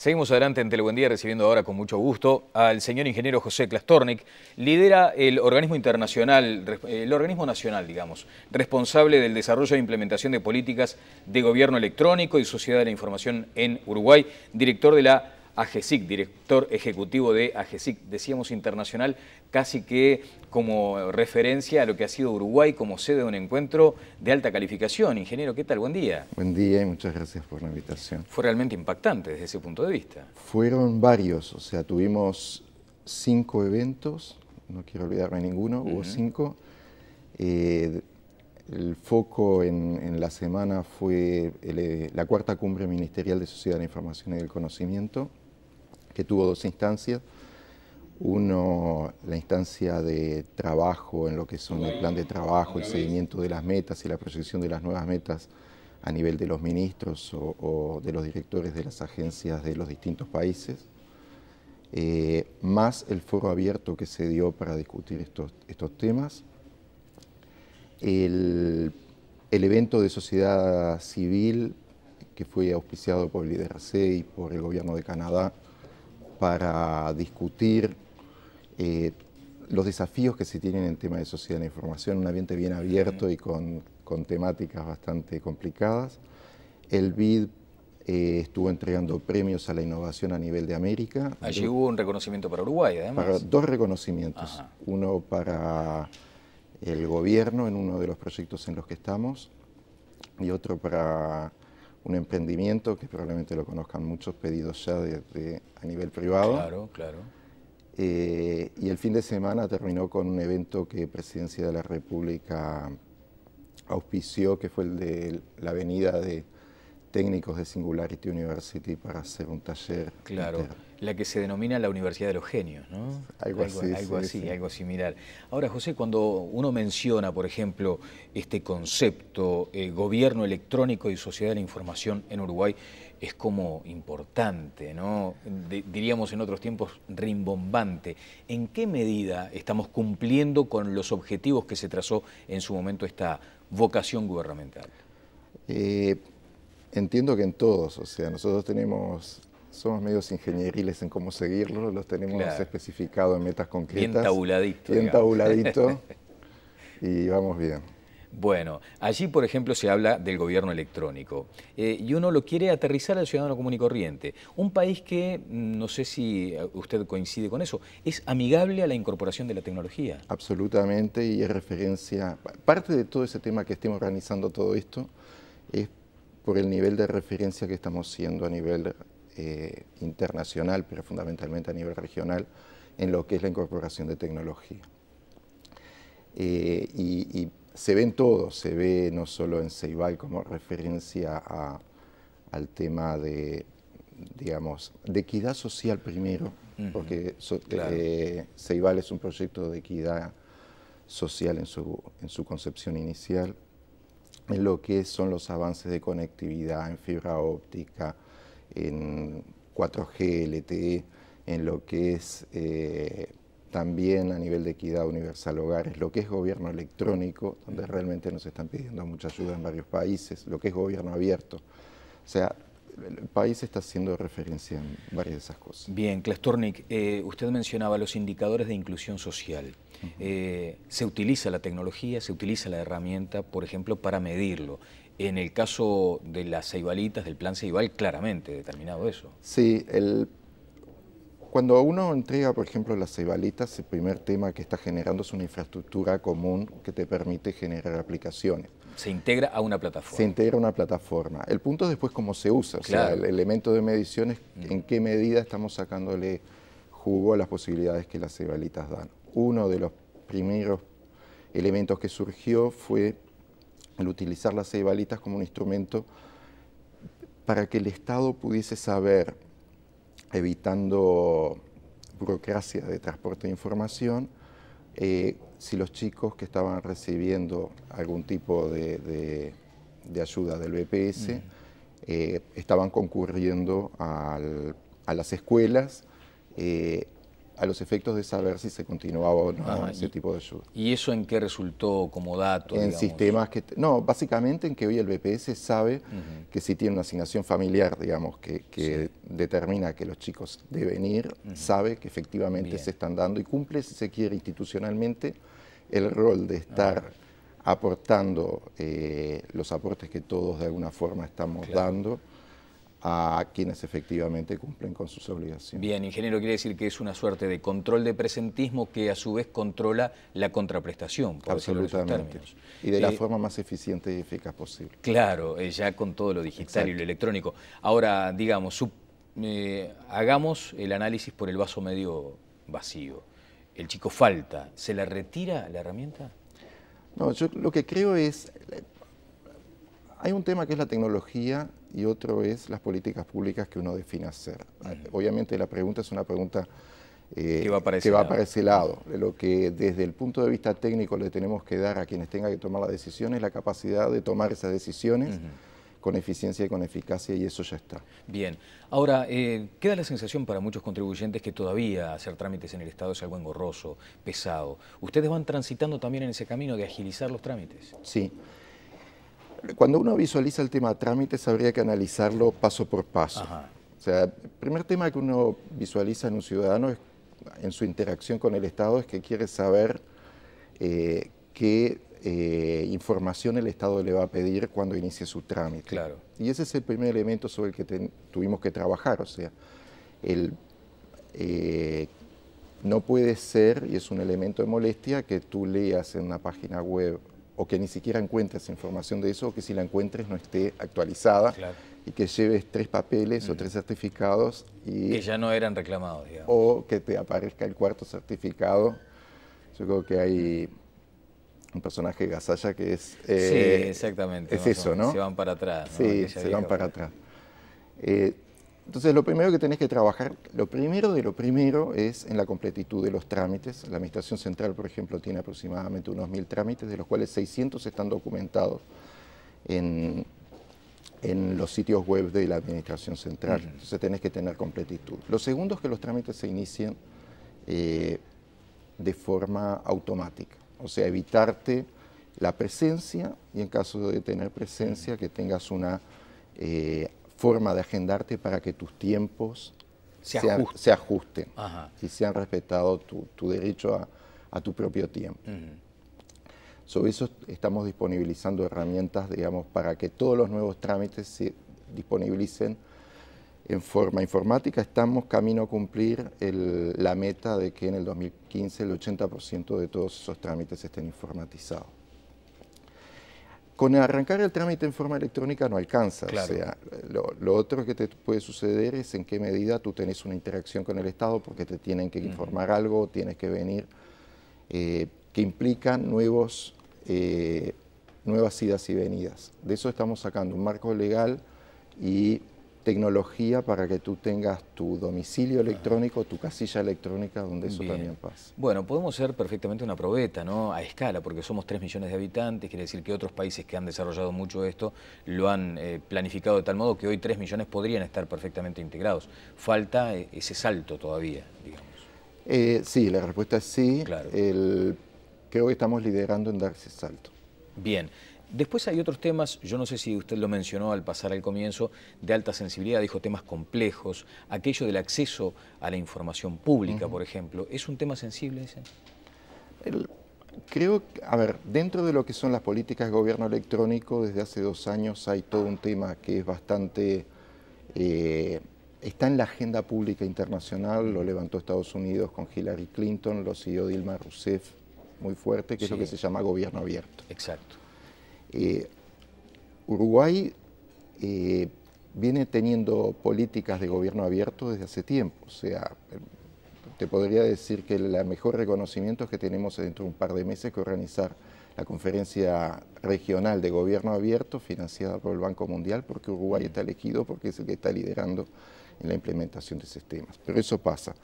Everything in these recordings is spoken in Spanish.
Seguimos adelante en Telebuendía, Día recibiendo ahora con mucho gusto al señor ingeniero José Klastornik. Lidera el organismo internacional, el organismo nacional, digamos, responsable del desarrollo e implementación de políticas de gobierno electrónico y sociedad de la información en Uruguay, director de la AGESIC, director ejecutivo de AGESIC, decíamos internacional, casi que como referencia a lo que ha sido Uruguay como sede de un encuentro de alta calificación. Ingeniero, ¿qué tal? Buen día. Buen día y muchas gracias por la invitación. Fue realmente impactante desde ese punto de vista. Fueron varios, o sea, tuvimos cinco eventos, no quiero olvidarme ninguno, hubo cinco. Eh, el foco en, la semana fue eh, la cuarta cumbre ministerial de Sociedad de la Información y del Conocimiento, que tuvo dos instancias. Uno, la instancia de trabajo en lo que son el plan de trabajo, el seguimiento de las metas y la proyección de las nuevas metas a nivel de los ministros o, de los directores de las agencias de los distintos países, eh, más el foro abierto que se dio para discutir estos, estos temas. El, el evento de sociedad civil que fue auspiciado por el IDRC y por el gobierno de Canadá, para discutir eh, los desafíos que se tienen en tema de sociedad de la información, un ambiente bien abierto y con, con temáticas bastante complicadas. El BID eh, estuvo entregando premios a la innovación a nivel de América. Allí hubo un reconocimiento para Uruguay, además. Para dos reconocimientos. Uno para el gobierno en uno de los proyectos en los que estamos y otro para un emprendimiento que probablemente lo conozcan muchos pedidos ya desde a nivel privado. Claro, claro. Eh, y el fin de semana terminó con un evento que Presidencia de la República auspició, que fue el de la avenida de técnicos de Singularity University para hacer un taller. Claro, la que se denomina la Universidad de los Genios, ¿no? Algo, así. Algo, así, algo similar. Ahora, José, cuando uno menciona, por ejemplo, este concepto, eh, gobierno electrónico y sociedad de la información en Uruguay, es como importante, ¿no? diríamos en otros tiempos, rimbombante. ¿En qué medida estamos cumpliendo con los objetivos que se trazó en su momento esta vocación gubernamental? Eh, Entiendo que en todos, o sea, nosotros tenemos, somos medios ingenieriles en cómo seguirlo, los tenemos especificados en metas concretas. Bien tabuladito. Bien tabuladito y vamos bien. Bueno, allí por ejemplo se habla del gobierno electrónico eh, y uno lo quiere aterrizar al ciudadano común y corriente. Un país que, mm, no sé si eh, usted coincide con eso, es amigable a la incorporación de la tecnología. Absolutamente y es referencia, parte de todo ese tema que estemos organizando todo esto es por el nivel de referencia que estamos siendo a nivel eh, internacional, pero fundamentalmente a nivel regional, en lo que es la incorporación de tecnología. Eh, y, se se en todo, se ve no solo en Ceibal como referencia al tema de, digamos, de equidad social primero, porque eh, Ceibal es un proyecto de equidad social en su, en su concepción inicial, en lo que son los avances de conectividad en fibra óptica, en 4G, LTE, en lo que es eh, también a nivel de equidad universal hogares, lo que es gobierno electrónico, donde realmente nos están pidiendo mucha ayuda en varios países, lo que es gobierno abierto. O sea, el país está haciendo referencia en varias de esas cosas. Bien, Klastornik, eh, usted mencionaba los indicadores de inclusión social. Eh, se utiliza la tecnología, se utiliza la herramienta, por ejemplo, para medirlo. En el caso de las ceibalitas, del plan ceibal, claramente determinado eso. Sí, el cuando uno entrega, por ejemplo, las cebalitas, el primer tema que está generando es una infraestructura común que te permite generar aplicaciones. Se integra a una plataforma. Se integra a una plataforma. El punto es después cómo se usa, o sea, el elemento de medición es mm. en qué medida estamos sacándole jugo a las posibilidades que las cebalitas dan. Uno de los primeros elementos que surgió fue el utilizar las cebalitas como un instrumento para que el Estado pudiese saber evitando burocracia de transporte de información, eh, si los chicos que estaban recibiendo algún tipo de, ayuda del BPS eh, estaban concurriendo a las escuelas eh, a los efectos de saber si se continuaba o no ese tipo de ayuda. ¿Y eso en qué resultó como dato? En sistemas que... No, básicamente en que hoy el BPS sabe que si tiene una asignación familiar, digamos, que, determina que los chicos deben ir, sabe que efectivamente se están dando y cumple, si se quiere, institucionalmente el rol de estar... aportando eh, los aportes que todos de alguna forma estamos dando a quienes efectivamente cumplen con sus obligaciones. Bien, ingeniero, quiere decir que es una suerte de control de presentismo que a su vez controla la contraprestación, por Absolutamente. De y de la eh, forma más eficiente y eficaz posible. Claro, eh, ya con todo lo digital y lo electrónico. Ahora, digamos, eh, hagamos el análisis por el vaso medio vacío. El chico falta, ¿se la retira la herramienta? No, yo lo que creo es, hay un tema que es la tecnología y otro es las políticas públicas que uno define hacer. Ah, obviamente la pregunta es una pregunta eh, que va para, ese, lado? Lo que desde el punto de vista técnico le tenemos que dar a quienes tengan que tomar las decisiones, la capacidad de tomar esas decisiones. con eficiencia y con eficacia y eso ya está. Bien. Ahora, eh, queda la sensación para muchos contribuyentes que todavía hacer trámites en el Estado es algo engorroso, pesado. ¿Ustedes van transitando también en ese camino de agilizar los trámites? Sí. Cuando uno visualiza el tema trámites, habría que analizarlo paso por paso. O sea, el primer tema que uno visualiza en un ciudadano es, en su interacción con el Estado es que quiere saber eh, qué eh, información el Estado le va a pedir cuando inicie su trámite. Claro. Y ese es el primer elemento sobre el que tuvimos que trabajar. O sea, eh, no puede ser, y es un elemento de molestia, que tú leas en una página web o que ni siquiera encuentres información de eso, o que si la encuentres no esté actualizada, y que lleves tres papeles o mm. tres certificados. que ya no eran reclamados, digamos. O que te aparezca el cuarto certificado. Yo creo que hay un personaje de Gasalla que es... Eh, sí, exactamente. Es eso, ¿no? Se van para atrás. Sí, se van para atrás. Eh, entonces, lo primero que tenés que trabajar, lo primero de lo primero es en la completitud de los trámites. La Administración Central, por ejemplo, tiene aproximadamente unos mil trámites, de los cuales 600 están documentados en, los sitios web de la Administración Central. Entonces, tenés que tener completitud. Lo segundo es que los trámites se inicien eh, de forma automática, o sea, evitarte la presencia y en caso de tener presencia, que tengas una... Eh, forma de agendarte para que tus tiempos se, ajusten, y sean respetado tu, tu, derecho a, tu propio tiempo. Sobre eso estamos disponibilizando herramientas, digamos, para que todos los nuevos trámites se disponibilicen en forma informática. Estamos camino a cumplir la meta de que en el 2015 el 80% de todos esos trámites estén informatizados. Con arrancar el trámite en forma electrónica no alcanza. O sea, lo, otro que te puede suceder es en qué medida tú tenés una interacción con el Estado porque te tienen que informar algo, tienes que venir, eh, que implica nuevos, eh, nuevas idas y venidas. De eso estamos sacando un marco legal y tecnología para que tú tengas tu domicilio electrónico, tu casilla electrónica, donde eso también pasa. Bueno, podemos ser perfectamente una probeta, ¿no? A escala, porque somos 3 millones de habitantes, quiere decir que otros países que han desarrollado mucho esto lo han eh, planificado de tal modo que hoy 3 millones podrían estar perfectamente integrados. Falta eh, ese salto todavía, digamos. Eh, sí, la respuesta es sí. Claro. El, creo que estamos liderando en dar ese salto. Bien. Después hay otros temas, yo no sé si usted lo mencionó al pasar al comienzo, de alta sensibilidad, dijo temas complejos, aquello del acceso a la información pública, por ejemplo. ¿Es un tema sensible ese? creo, a ver, dentro de lo que son las políticas de gobierno electrónico, desde hace dos años hay todo un tema que es bastante... Eh, está en la agenda pública internacional, lo levantó Estados Unidos con Hillary Clinton, lo siguió Dilma Rousseff muy fuerte, que es lo que se llama gobierno abierto. Exacto. Eh, Uruguay eh, viene teniendo políticas de gobierno abierto desde hace tiempo, o sea, te podría decir que el mejor reconocimiento es que tenemos dentro de un par de meses que organizar la conferencia regional de gobierno abierto financiada por el Banco Mundial, porque Uruguay mm. está elegido porque es el que está liderando en la implementación de sistemas. Pero eso pasa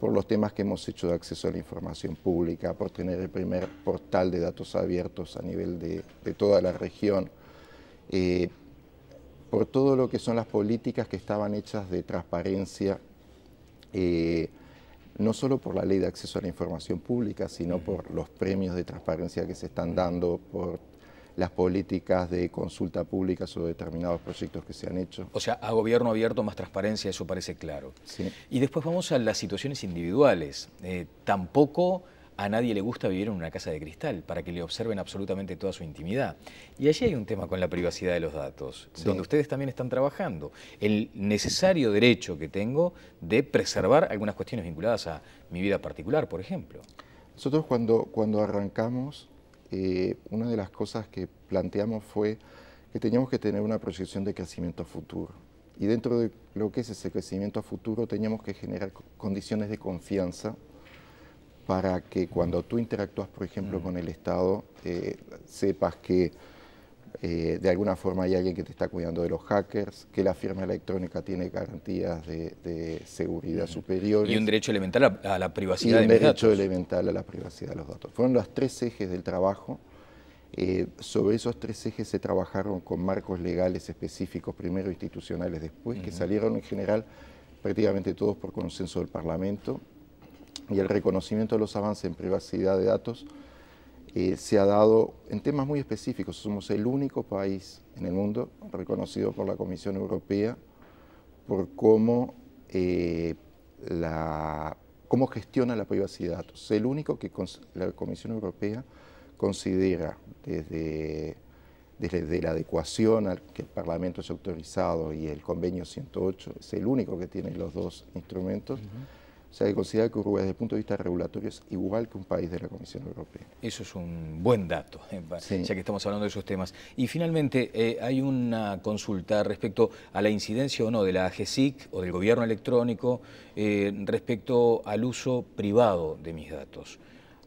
por los temas que hemos hecho de acceso a la información pública, por tener el primer portal de datos abiertos a nivel de, toda la región, eh, por todo lo que son las políticas que estaban hechas de transparencia, eh, no solo por la ley de acceso a la información pública, sino por los premios de transparencia que se están dando, por las políticas de consulta pública sobre determinados proyectos que se han hecho. O sea, a gobierno abierto más transparencia, eso parece claro. Y después vamos a las situaciones individuales. Eh, tampoco a nadie le gusta vivir en una casa de cristal, para que le observen absolutamente toda su intimidad. Y allí hay un tema con la privacidad de los datos, donde ustedes también están trabajando. El necesario derecho que tengo de preservar algunas cuestiones vinculadas a mi vida particular, por ejemplo. Nosotros cuando, cuando arrancamos eh, una de las cosas que planteamos fue que teníamos que tener una proyección de crecimiento a futuro. Y dentro de lo que es ese crecimiento a futuro, teníamos que generar condiciones de confianza para que cuando tú interactúas, por ejemplo, mm. con el Estado, eh, sepas que eh, de alguna forma hay alguien que te está cuidando de los hackers, que la firma electrónica tiene garantías de, seguridad superiores. Y un derecho elemental a, la privacidad y un derecho elemental a la privacidad de los datos. Fueron los tres ejes del trabajo. Eh, sobre esos tres ejes se trabajaron con marcos legales específicos, primero institucionales, después, que salieron en general prácticamente todos por consenso del Parlamento. Y el reconocimiento de los avances en privacidad de datos eh, se ha dado en temas muy específicos. Somos el único país en el mundo reconocido por la Comisión Europea por cómo, eh, la, cómo gestiona la privacidad. Es el único que la Comisión Europea considera desde, desde la adecuación al que el Parlamento ha autorizado y el convenio 108, es el único que tiene los dos instrumentos. O sea, que considera que Uruguay desde el punto de vista regulatorio es igual que un país de la Comisión Europea. Eso es un buen dato, eh, ya que estamos hablando de esos temas. Y finalmente, eh, hay una consulta respecto a la incidencia o no de la AGESIC o del gobierno electrónico eh, respecto al uso privado de mis datos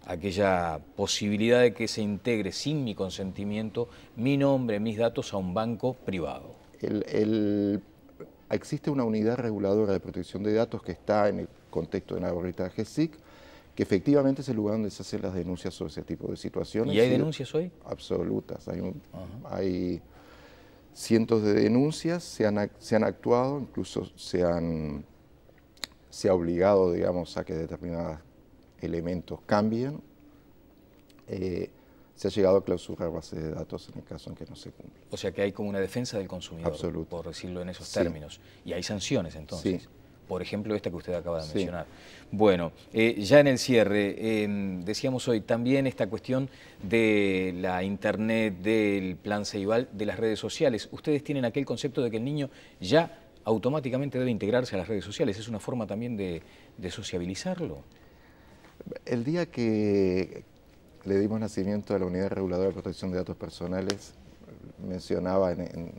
aquella posibilidad de que se integre sin mi consentimiento mi nombre, mis datos a un banco privado. existe una unidad reguladora de protección de datos que está en el contexto de g SIC, que efectivamente es el lugar donde se hacen las denuncias sobre ese tipo de situaciones. ¿Y hay denuncias hoy? Absolutas. Hay, cientos de denuncias, se han, actuado, incluso se, han, se ha obligado, digamos, a que determinados elementos cambien. Eh, se ha llegado a clausurar bases de datos en el caso en que no se cumple. O sea que hay como una defensa del consumidor, Absoluto. por decirlo en esos términos. Y hay sanciones entonces. Sí por ejemplo esta que usted acaba de mencionar. Bueno, eh, ya en el cierre, em, decíamos hoy también esta cuestión de la internet, del plan Ceibal, de las redes sociales. Ustedes tienen aquel concepto de que el niño ya automáticamente debe integrarse a las redes sociales. ¿Es una forma también de, sociabilizarlo? El día que le dimos nacimiento a la Unidad Reguladora de Protección de Datos Personales, mencionaba en,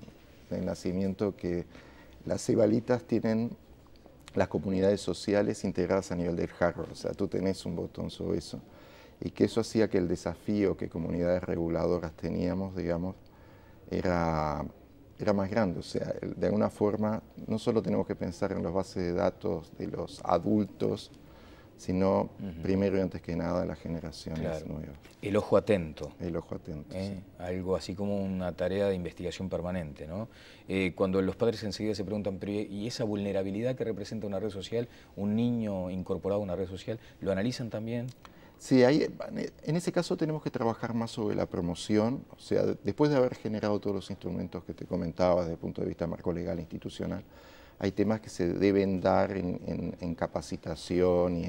el nacimiento que las cebalitas tienen las comunidades sociales integradas a nivel del hardware, o sea, tú tenés un botón sobre eso, y que eso hacía que el desafío que comunidades reguladoras teníamos, digamos, era, era más grande, o sea, de alguna forma no solo tenemos que pensar en las bases de datos de los adultos, sino primero y antes que nada la generación nuevas. El ojo atento. El ojo atento. ¿Eh? Algo así como una tarea de investigación permanente, ¿no? Eh, cuando los padres enseguida se preguntan, ¿y esa vulnerabilidad que representa una red social, un niño incorporado a una red social, lo analizan también? Sí, en ese caso tenemos que trabajar más sobre la promoción, o sea, después de haber generado todos los instrumentos que te comentaba desde el punto de vista marco legal e institucional, hay temas que se deben dar en, capacitación y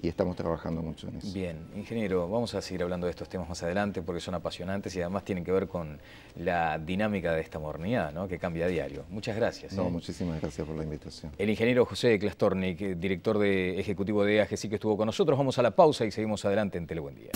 y estamos trabajando mucho en eso. Bien, ingeniero, vamos a seguir hablando de estos temas más adelante porque son apasionantes y además tienen que ver con la dinámica de esta modernidad ¿no? que cambia a diario. Muchas gracias. No, ¿eh? muchísimas gracias por la invitación. El ingeniero José Klastornik, eh, director de ejecutivo de AGC que estuvo con nosotros. Vamos a la pausa y seguimos adelante en Telebuen Día.